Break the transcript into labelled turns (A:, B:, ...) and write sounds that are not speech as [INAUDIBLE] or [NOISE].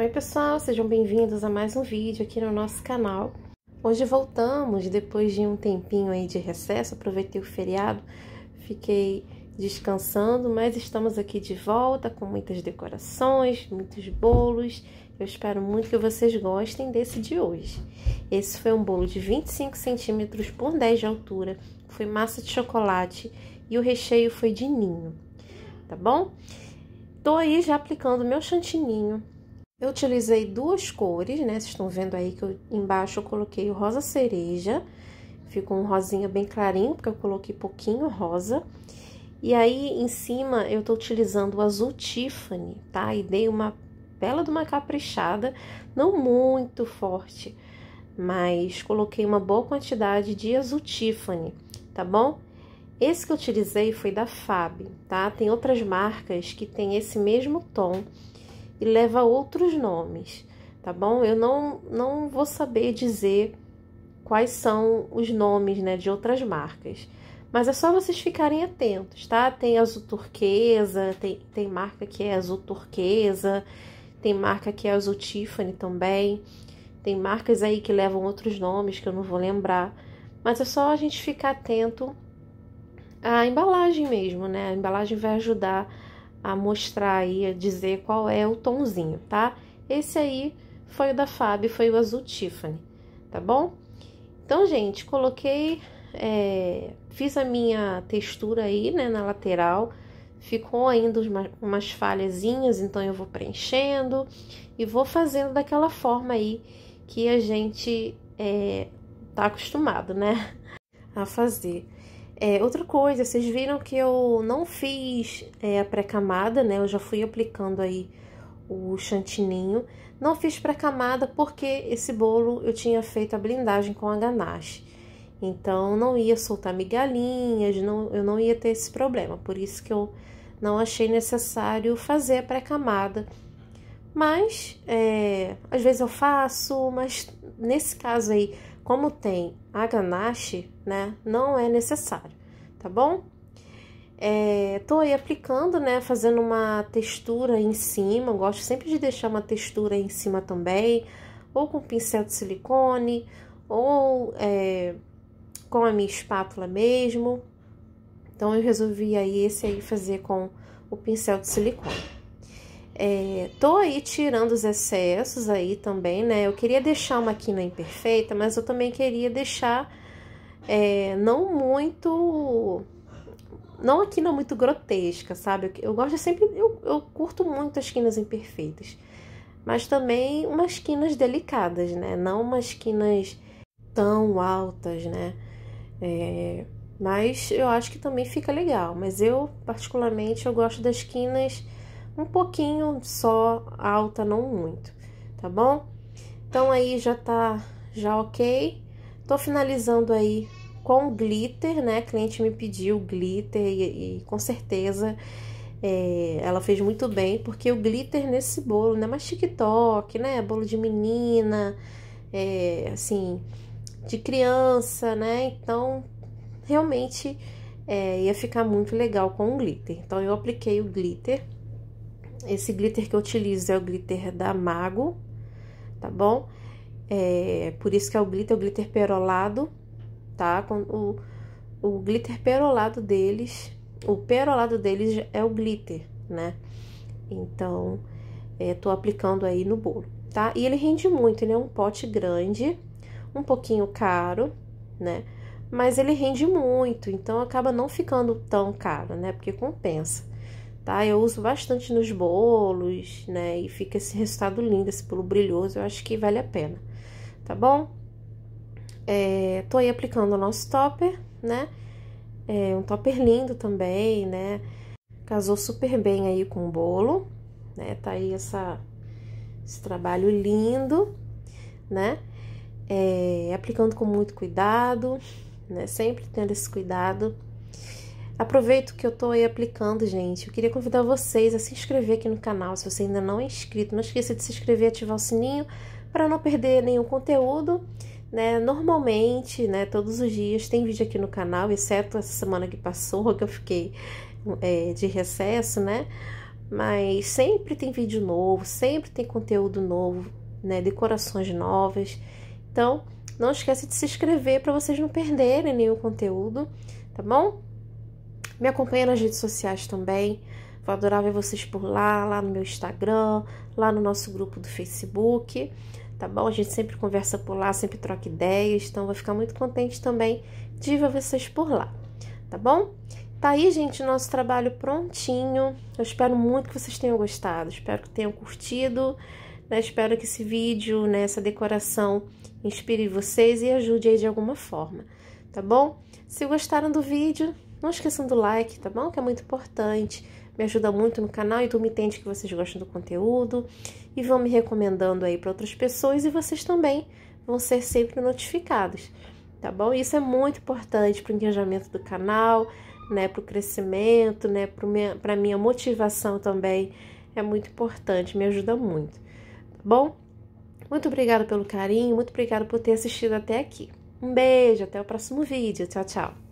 A: Oi pessoal, sejam bem-vindos a mais um vídeo aqui no nosso canal. Hoje voltamos depois de um tempinho aí de recesso, aproveitei o feriado, fiquei descansando, mas estamos aqui de volta com muitas decorações, muitos bolos. Eu espero muito que vocês gostem desse de hoje. Esse foi um bolo de 25 centímetros por 10 de altura, foi massa de chocolate e o recheio foi de ninho, tá bom? Tô aí já aplicando meu chantininho eu utilizei duas cores, né? Vocês estão vendo aí que eu, embaixo eu coloquei o rosa cereja. Ficou um rosinha bem clarinho, porque eu coloquei pouquinho rosa. E aí, em cima, eu tô utilizando o azul Tiffany, tá? E dei uma bela de uma caprichada, não muito forte, mas coloquei uma boa quantidade de azul Tiffany, tá bom? Esse que eu utilizei foi da Fab, tá? Tem outras marcas que tem esse mesmo tom, e leva outros nomes, tá bom? Eu não, não vou saber dizer quais são os nomes né, de outras marcas. Mas é só vocês ficarem atentos, tá? Tem azul turquesa, tem, tem marca que é azul turquesa, tem marca que é azul Tiffany também. Tem marcas aí que levam outros nomes que eu não vou lembrar. Mas é só a gente ficar atento à embalagem mesmo, né? A embalagem vai ajudar a mostrar aí, a dizer qual é o tonzinho, tá? Esse aí foi o da Fábio, foi o azul Tiffany, tá bom? Então, gente, coloquei, é, fiz a minha textura aí, né, na lateral, ficou ainda umas, umas falhazinhas, então eu vou preenchendo e vou fazendo daquela forma aí que a gente é, tá acostumado, né, a fazer. É, outra coisa, vocês viram que eu não fiz é, a pré-camada, né? Eu já fui aplicando aí o chantininho. Não fiz pré-camada porque esse bolo eu tinha feito a blindagem com a ganache. Então, não ia soltar migalhinhas, não, eu não ia ter esse problema. Por isso que eu não achei necessário fazer a pré-camada. Mas, é, às vezes eu faço, mas nesse caso aí, como tem a ganache, né, não é necessário, tá bom? É, tô aí aplicando, né, fazendo uma textura em cima, gosto sempre de deixar uma textura em cima também, ou com pincel de silicone, ou é, com a minha espátula mesmo. Então, eu resolvi aí esse aí fazer com o pincel de silicone. É, tô aí tirando os excessos aí também, né? Eu queria deixar uma quina imperfeita, mas eu também queria deixar é, não muito... Não a quina muito grotesca, sabe? Eu, eu gosto sempre... Eu, eu curto muito as quinas imperfeitas. Mas também umas quinas delicadas, né? Não umas quinas tão altas, né? É, mas eu acho que também fica legal. Mas eu, particularmente, eu gosto das quinas um pouquinho só alta, não muito, tá bom? Então aí já tá já ok. Tô finalizando aí com glitter, né? A cliente me pediu glitter e, e com certeza é, ela fez muito bem, porque o glitter nesse bolo, né? Mais TikTok, né? Bolo de menina, é, assim, de criança, né? Então, realmente é, ia ficar muito legal com o glitter. Então, eu apliquei o glitter esse glitter que eu utilizo é o glitter da Mago, tá bom? É, por isso que é o glitter, o glitter perolado, tá? Com o, o glitter perolado deles, o perolado deles é o glitter, né? Então, é, tô aplicando aí no bolo, tá? E ele rende muito, ele é um pote grande, um pouquinho caro, né? Mas ele rende muito, então acaba não ficando tão caro, né? Porque compensa tá? Eu uso bastante nos bolos, né? E fica esse resultado lindo, esse pulo brilhoso, eu acho que vale a pena, tá bom? É, tô aí aplicando o nosso topper, né? É um topper lindo também, né? Casou super bem aí com o bolo, né? Tá aí essa, esse trabalho lindo, né? É, aplicando com muito cuidado, né? Sempre tendo esse cuidado. Aproveito que eu tô aí aplicando, gente. Eu queria convidar vocês a se inscrever aqui no canal, se você ainda não é inscrito. Não esqueça de se inscrever e ativar o sininho para não perder nenhum conteúdo. Né? Normalmente, né, todos os dias tem vídeo aqui no canal, exceto essa semana que passou, [LAUGHS] que eu fiquei é, de recesso, né? Mas sempre tem vídeo novo, sempre tem conteúdo novo, né? Decorações novas. Então, não esqueça de se inscrever para vocês não perderem nenhum conteúdo, tá bom? Me acompanha nas redes sociais também. Vou adorar ver vocês por lá, lá no meu Instagram, lá no nosso grupo do Facebook, tá bom? A gente sempre conversa por lá, sempre troca ideias, então vou ficar muito contente também de ver vocês por lá, tá bom? Tá aí, gente, nosso trabalho prontinho. Eu espero muito que vocês tenham gostado, espero que tenham curtido. Né? Espero que esse vídeo, né, essa decoração, inspire vocês e ajude aí de alguma forma, tá bom? Se gostaram do vídeo, não esqueçam do like, tá bom? Que é muito importante. Me ajuda muito no canal, me entende que vocês gostam do conteúdo e vão me recomendando aí para outras pessoas e vocês também vão ser sempre notificados, tá bom? Isso é muito importante para o engajamento do canal, né, para o crescimento, né, para minha motivação também. É muito importante, me ajuda muito, tá bom? Muito obrigada pelo carinho, muito obrigada por ter assistido até aqui. Um beijo, até o próximo vídeo. Tchau, tchau.